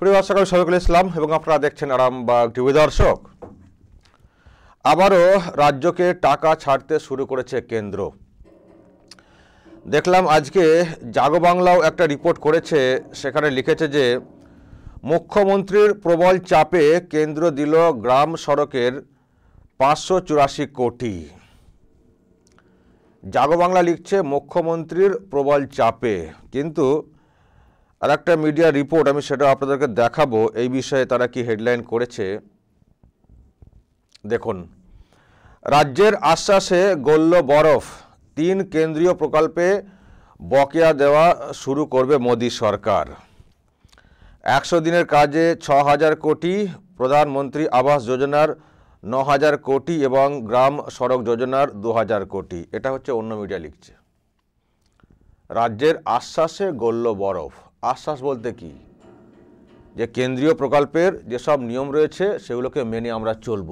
প্রিয় সকাল শফিকুল ইসলাম এবং আপনারা দেখছেন আরামবাগ টিভি দর্শক আবারও রাজ্যকে টাকা ছাড়তে শুরু করেছে কেন্দ্র দেখলাম আজকে জাগো বাংলাও একটা রিপোর্ট করেছে সেখানে লিখেছে যে মুখ্যমন্ত্রীর প্রবল চাপে কেন্দ্র দিল গ্রাম সড়কের পাঁচশো চুরাশি কোটি জাগো বাংলা লিখছে মুখ্যমন্ত্রীর প্রবল চাপে কিন্তু আর একটা মিডিয়া রিপোর্ট আমি সেটা আপনাদেরকে দেখাবো এই বিষয়ে তারা কি হেডলাইন করেছে দেখুন রাজ্যের আশ্বাসে গল্য বরফ তিন কেন্দ্রীয় প্রকল্পে বকেয়া দেওয়া শুরু করবে মোদী সরকার একশো দিনের কাজে ছ হাজার কোটি প্রধানমন্ত্রী আবাস যোজনার ন হাজার কোটি এবং গ্রাম সড়ক যোজনার দু হাজার কোটি এটা হচ্ছে অন্য মিডিয়া লিখছে রাজ্যের আশ্বাসে গল্য বরফ আশ্বাস বলতে কি যে কেন্দ্রীয় প্রকল্পের যেসব নিয়ম রয়েছে সেগুলোকে মেনে আমরা চলব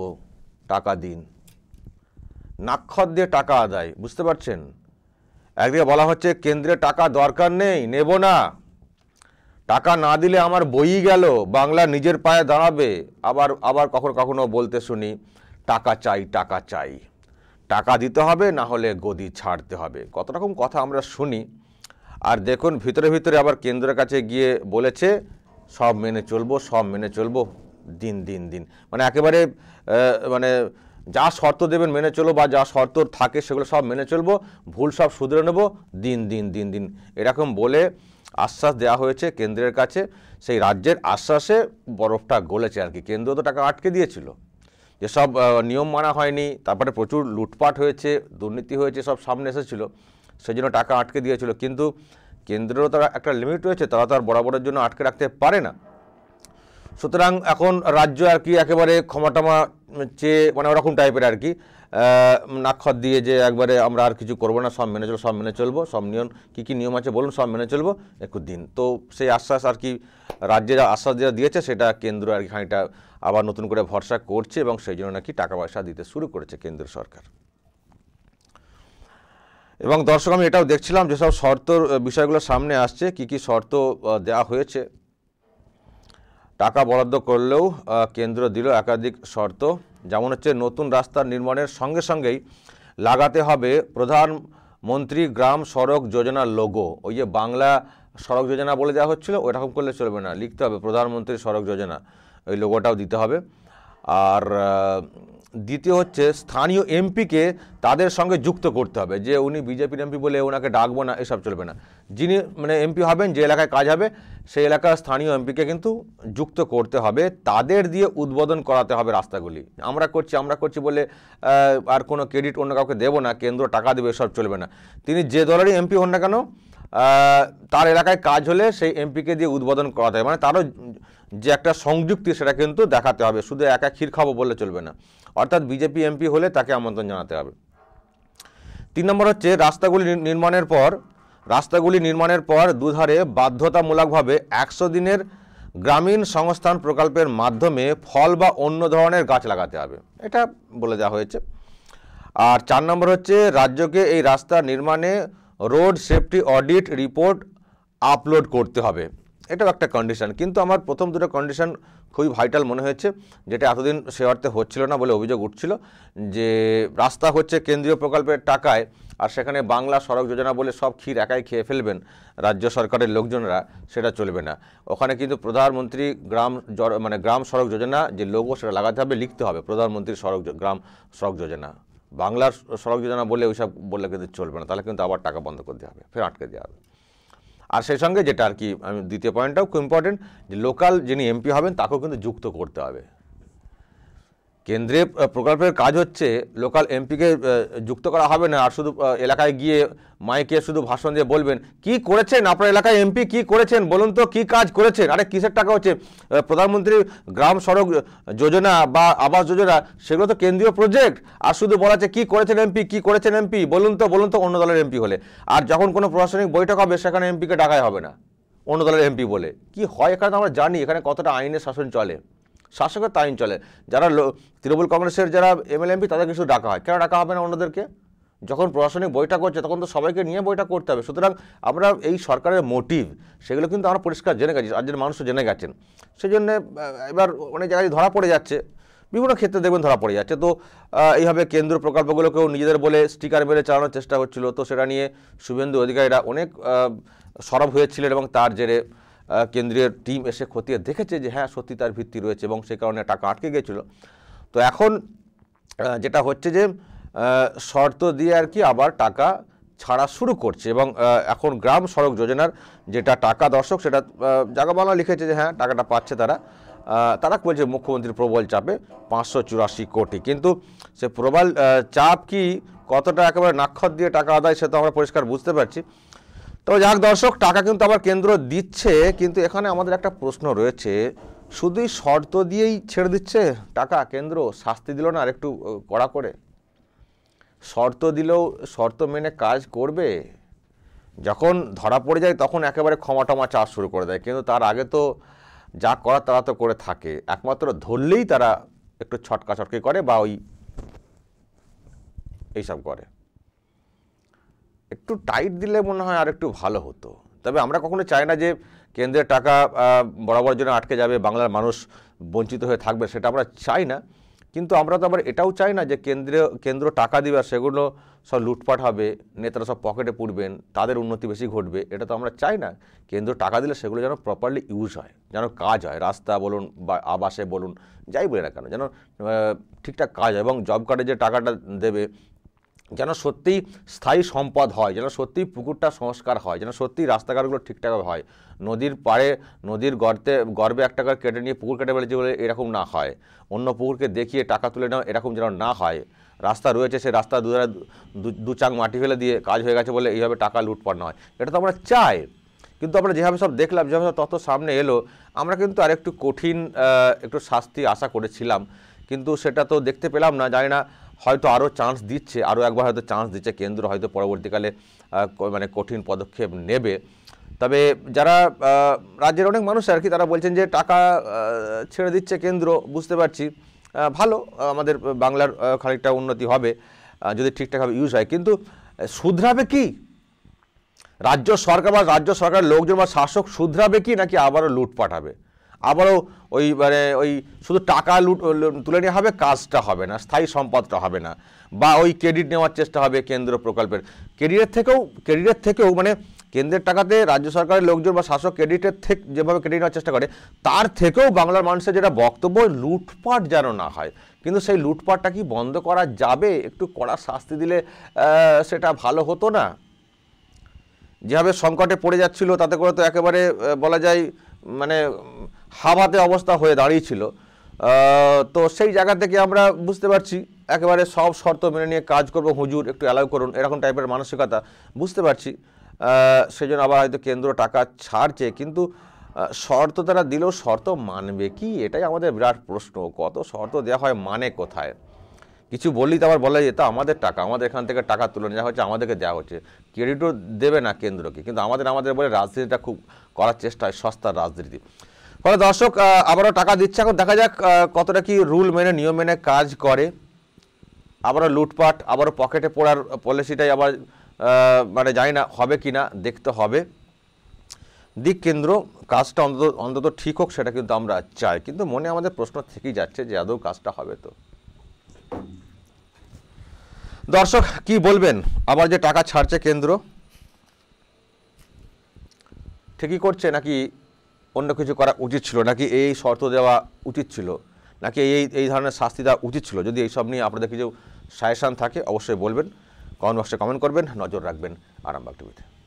টাকা দিন নাক্ষর দিয়ে টাকা আদায় বুঝতে পারছেন একদিকে বলা হচ্ছে কেন্দ্রে টাকা দরকার নেই নেব না টাকা না দিলে আমার বই গেল বাংলা নিজের পায়ে দাঁড়াবে আবার আবার কখনো কখনো বলতে শুনি টাকা চাই টাকা চাই টাকা দিতে হবে না হলে গদি ছাড়তে হবে কত রকম কথা আমরা শুনি আর দেখুন ভিতরে ভিতরে আবার কেন্দ্রের কাছে গিয়ে বলেছে সব মেনে চলবো সব মেনে চলবো দিন দিন দিন মানে একেবারে মানে যা শর্ত দেবেন মেনে চলো বা যা শর্ত থাকে সেগুলো সব মেনে চলবো ভুল সব শুধরে নেব দিন দিন দিন দিন এরকম বলে আশ্বাস দেওয়া হয়েছে কেন্দ্রের কাছে সেই রাজ্যের আশ্বাসে বরফটা গলেছে আর কি কেন্দ্র তো টাকা আটকে দিয়েছিল যেসব নিয়ম মানা হয়নি তারপরে প্রচুর লুটপাট হয়েছে দুর্নীতি হয়েছে সব সামনে এসেছিলো সেজন্য টাকা আটকে দিয়েছিল কিন্তু কেন্দ্রেরও তারা একটা লিমিট রয়েছে তারা তার বরাবরের জন্য আটকে রাখতে পারে না সুতরাং এখন রাজ্য আর কি একেবারে ক্ষমাটামা চেয়ে মানে ওরকম টাইপের আর কি নাক্ষর দিয়ে যে একবারে আমরা আর কিছু করবো না সব মেনে চলবো সব মেনে চলবো সব নিয়ম কী কী নিয়ম আছে বলুন সব মেনে চলবো একটু দিন তো সেই আশ্বাস আর কি রাজ্যে যা আশ্বাস যেটা দিয়েছে সেটা কেন্দ্র আর কি খানিকটা আবার নতুন করে ভরসা করছে এবং সেই জন্য নাকি টাকা পয়সা দিতে শুরু করেছে কেন্দ্র সরকার এবং দর্শক আমি এটাও দেখছিলাম যেসব শর্ত বিষয়গুলো সামনে আসছে কি কি শর্ত দেয়া হয়েছে টাকা বরাদ্দ করলেও কেন্দ্র দিল একাধিক শর্ত যেমন হচ্ছে নতুন রাস্তা নির্মাণের সঙ্গে সঙ্গেই লাগাতে হবে প্রধানমন্ত্রী গ্রাম সড়ক যোজনার লোগো ওই যে বাংলা সড়ক যোজনা বলে দেওয়া হচ্ছিল ওইরকম করলে চলবে না লিখতে হবে প্রধানমন্ত্রী সড়ক যোজনা ওই লোগোটাও দিতে হবে আর দ্বিতীয় হচ্ছে স্থানীয় এমপিকে তাদের সঙ্গে যুক্ত করতে হবে যে উনি বিজেপির এমপি বলে ওনাকে ডাকবো না এসব চলবে না যিনি মানে এমপি হবেন যে এলাকায় কাজ হবে সেই এলাকার স্থানীয় এমপিকে কিন্তু যুক্ত করতে হবে তাদের দিয়ে উদ্বোধন করাতে হবে রাস্তাগুলি আমরা করছি আমরা করছি বলে আর কোনো ক্রেডিট অন্য কাউকে দেবো না কেন্দ্র টাকা দেবে এসব চলবে না তিনি যে দলেরই এমপি হন না কেন তার এলাকায় কাজ হলে সেই এমপিকে দিয়ে উদ্বোধন করাতে হবে মানে তারও যে একটা সংযুক্তি সেটা কিন্তু দেখাতে হবে শুধু একা ক্ষীর খাবো বললে চলবে না অর্থাৎ বিজেপি এমপি হলে তাকে আমন্ত্রণ জানাতে হবে তিন নম্বর হচ্ছে রাস্তাগুলি নির্মাণের পর রাস্তাগুলি নির্মাণের পর দুধারে বাধ্যতামূলকভাবে একশো দিনের গ্রামীণ সংস্থান প্রকল্পের মাধ্যমে ফল বা অন্য ধরনের গাছ লাগাতে হবে এটা বলে দেওয়া হয়েছে আর চার নম্বর হচ্ছে রাজ্যকে এই রাস্তা নির্মাণে road safety audit report upload করতে হবে এটাও একটা কন্ডিশন কিন্তু আমার প্রথম দুটো কন্ডিশন খুবই ভাইটাল মনে হয়েছে যেটা এতদিন সে অর্থে হচ্ছিল না বলে অভিযোগ উঠছিল যে রাস্তা হচ্ছে কেন্দ্রীয় প্রকল্পের টাকায় আর সেখানে বাংলা সড়ক যোজনা বলে সব ক্ষীর একাই খেয়ে ফেলবেন রাজ্য সরকারের লোকজনরা সেটা চলবে না ওখানে কিন্তু প্রধানমন্ত্রী গ্রাম মানে গ্রাম সড়ক যোজনা যে লোগো সেটা লাগাতে হবে লিখতে হবে প্রধানমন্ত্রী সড়ক গ্রাম সড়ক যোজনা বাংলার সড়ক যোজনা বলে ওইসব বললে কিন্তু চলবে না তাহলে কিন্তু আবার টাকা বন্ধ করে দেওয়া হবে ফের আটকে দেওয়া হবে আর সেই সঙ্গে যেটা আর কি আমি দ্বিতীয় পয়েন্টটাও খুব ইম্পর্টেন্ট যে লোকাল যিনি এমপি হবেন তাকেও কিন্তু যুক্ত করতে হবে কেন্দ্রে প্রকল্পের কাজ হচ্ছে লোকাল এমপিকে যুক্ত করা হবে না আর শুধু এলাকায় গিয়ে মাইকে শুধু ভাষণ দিয়ে বলবেন কি করেছেন আপনার এলাকায় এমপি কি করেছেন বলুন তো কি কাজ করেছেন আরে কিসের টাকা হচ্ছে প্রধানমন্ত্রী গ্রাম সড়ক যোজনা বা আবাস যোজনা সেগুলো তো কেন্দ্রীয় প্রজেক্ট আর শুধু বলা আছে কী করেছেন এমপি কি করেছেন এমপি বলুন তো বলুন তো অন্য দলের এমপি হলে আর যখন কোনো প্রশাসনিক বৈঠক হবে সেখানে এমপিকে ডাকাই হবে না অন্য দলের এমপি বলে কি হয় এখানে তো আমরা জানি এখানে কতটা আইনের শাসন চলে শাসকের তাইন চলে যারা তৃণমূল কংগ্রেসের যারা এল এমপি তাদের কিছু ডাকা হয় কেন ডাকা হবে না অন্যদেরকে যখন প্রশাসনিক বৈঠক হচ্ছে তখন তো সবাইকে নিয়ে বইটা করতে হবে সুতরাং আমরা এই সরকারের মোটিভ সেগুলো কিন্তু আমরা পরিষ্কার জেনে গেছি রাজ্যের মানুষও জেনে গেছেন সেই জন্যে এবার অনেক জায়গায় ধরা পড়ে যাচ্ছে বিভিন্ন ক্ষেত্রে দেখবেন ধরা পড়ে যাচ্ছে তো এইভাবে কেন্দ্র প্রকল্পগুলোকেও নিজেদের বলে স্টিকার মেরে চালানোর চেষ্টা হচ্ছিল তো সেটা নিয়ে শুভেন্দু অধিকারীরা অনেক সরব হয়েছিলেন এবং তার জেরে কেন্দ্রীয় টিম এসে খতিয়ে দেখেছে যে হ্যাঁ সত্যি তার ভিত্তি রয়েছে এবং সে কারণে টাকা আটকে গেছিল তো এখন যেটা হচ্ছে যে শর্ত দিয়ে আর কি আবার টাকা ছাড়া শুরু করছে এবং এখন গ্রাম সড়ক যোজনার যেটা টাকা দর্শক সেটা জাগাবালা লিখেছে যে হ্যাঁ টাকাটা পাচ্ছে তারা তারা বলছে মুখ্যমন্ত্রীর প্রবল চাপে পাঁচশো চুরাশি কোটি কিন্তু সে প্রবল চাপ কি কতটা একেবারে নাক্ষর দিয়ে টাকা আদায় সে তো আমরা পরিষ্কার বুঝতে পারছি তবে যাক দর্শক টাকা কিন্তু আবার কেন্দ্র দিচ্ছে কিন্তু এখানে আমাদের একটা প্রশ্ন রয়েছে শুধুই শর্ত দিয়েই ছেড়ে দিচ্ছে টাকা কেন্দ্র শাস্তি দিল না আর একটু কড়া করে শর্ত দিলেও শর্ত মেনে কাজ করবে যখন ধরা পড়ে যায় তখন একেবারে ক্ষমা টমা চাষ শুরু করে দেয় কিন্তু তার আগে তো যা করার তারা তো করে থাকে একমাত্র ধরলেই তারা একটু ছটকা ছটকি করে বা ওই এইসব করে একটু টাইট দিলে মনে হয় আর একটু ভালো হতো তবে আমরা কখনো চাই না যে কেন্দ্রের টাকা বরাবর জন্য আটকে যাবে বাংলার মানুষ বঞ্চিত হয়ে থাকবে সেটা আমরা চাই না কিন্তু আমরা তো আবার এটাও চাই না যে কেন্দ্র কেন্দ্র টাকা দিবে আর সেগুলো সব লুটপাট হবে নেতারা সব পকেটে পুড়বেন তাদের উন্নতি বেশি ঘটবে এটা তো আমরা চাই না কেন্দ্র টাকা দিলে সেগুলো যেন প্রপারলি ইউজ হয় যেন কাজ হয় রাস্তা বলুন বা আবাসে বলুন যাই বলি না কেন যেন ঠিকঠাক কাজ হয় এবং জব কার্ডে যে টাকাটা দেবে যেন সত্যি স্থায়ী সম্পদ হয় যেন সত্যি পুকুরটা সংস্কার হয় যেন সত্যি রাস্তাঘাটগুলো ঠিকঠাকভাবে হয় নদীর পাড়ে নদীর গর্তে গর্বে একটা করে কেটে নিয়ে পুকুর কেটে ফেলেছে বলে এরকম না হয় অন্য পুকুরকে দেখিয়ে টাকা তুলে নেওয়া এরকম যেন না হয় রাস্তা রয়েছে সে রাস্তা দুধারে দু চাং মাটি ফেলে দিয়ে কাজ হয়ে গেছে বলে এইভাবে টাকা লুটপাট নয় এটা তো আমরা চাই কিন্তু আমরা যেভাবে সব দেখলাম যেভাবে সব তত সামনে এলো আমরা কিন্তু আর একটু কঠিন একটু শাস্তি আশা করেছিলাম কিন্তু সেটা তো দেখতে পেলাম না জানি না হয়তো আরও চান্স দিচ্ছে আরও একবার হয়তো চান্স দিচ্ছে কেন্দ্র হয়তো পরবর্তীকালে মানে কঠিন পদক্ষেপ নেবে তবে যারা রাজ্যের অনেক মানুষ আর কি তারা বলছেন যে টাকা ছেড়ে দিচ্ছে কেন্দ্র বুঝতে পারছি ভালো আমাদের বাংলার খানিকটা উন্নতি হবে যদি ঠিকঠাকভাবে ইউজ হয় কিন্তু শুধরাবে কি রাজ্য সরকার বা রাজ্য সরকার লোকজন বা শাসক শুধরাবে কি নাকি আবারও লুট পাঠাবে আবারও ওই মানে ওই শুধু টাকা লুট তুলে নেওয়া হবে কাজটা হবে না স্থায়ী সম্পদটা হবে না বা ওই ক্রেডিট নেওয়ার চেষ্টা হবে কেন্দ্র প্রকল্পের ক্রেডিটের থেকেও ক্রেডিটের থেকেও মানে কেন্দ্রের টাকাতে রাজ্য সরকারের লোকজন বা শাসক ক্রেডিটের থেকে যেভাবে ক্রেডিট নেওয়ার চেষ্টা করে তার থেকেও বাংলার মানুষের যেটা বক্তব্য লুটপাট যেন না হয় কিন্তু সেই লুটপাটটা কি বন্ধ করা যাবে একটু কড়া শাস্তি দিলে সেটা ভালো হতো না যেভাবে সংকটে পড়ে যাচ্ছিল তাতে করে তো একেবারে বলা যায় মানে হাবাতে অবস্থা হয়ে দাঁড়িয়েছিল তো সেই জায়গা থেকে আমরা বুঝতে পারছি একেবারে সব শর্ত মেনে নিয়ে কাজ করব হুজুর একটু অ্যালাউ করুন এরকম টাইপের মানসিকতা বুঝতে পারছি সেই জন্য আবার হয়তো কেন্দ্র টাকা ছাড়ছে কিন্তু শর্ত তারা দিলেও শর্ত মানবে কি এটাই আমাদের বিরাট প্রশ্ন কত শর্ত দেওয়া হয় মানে কোথায় কিছু বললেই তো আবার বলা যেত আমাদের টাকা আমাদের এখান থেকে টাকা তুলে নেওয়া হচ্ছে আমাদেরকে দেওয়া হচ্ছে ক্রেডিটও দেবে না কেন্দ্রকে কিন্তু আমাদের আমাদের বলে রাজনীতিটা খুব করার চেষ্টা হয় সস্তার রাজনীতি ফলে দর্শক আবারও টাকা দিচ্ছে এখন দেখা যাক কতটা কি রুল মেনে নিয়ম মেনে কাজ করে আবারও লুটপাট আবারও পকেটে পড়ার পলিসিটাই আবার মানে জানি না হবে কি না দেখতে হবে দিক কেন্দ্র কাজটা অন্তত অন্তত ঠিক হোক সেটা কিন্তু আমরা চাই কিন্তু মনে আমাদের প্রশ্ন থেকেই যাচ্ছে যে আদৌ কাজটা হবে তো দর্শক কি বলবেন আবার যে টাকা ছাড়ছে কেন্দ্র ঠিকই করছে নাকি অন্য কিছু করা উচিত ছিল নাকি এই শর্ত দেওয়া উচিত ছিল নাকি এই এই ধরনের শাস্তি দেওয়া উচিত ছিল যদি এইসব নিয়ে আপনাদের কিছু সায়সান থাকে অবশ্যই বলবেন কমেন্ট বক্সে কমেন্ট করবেন নজর রাখবেন আরামবাগ টিভিতে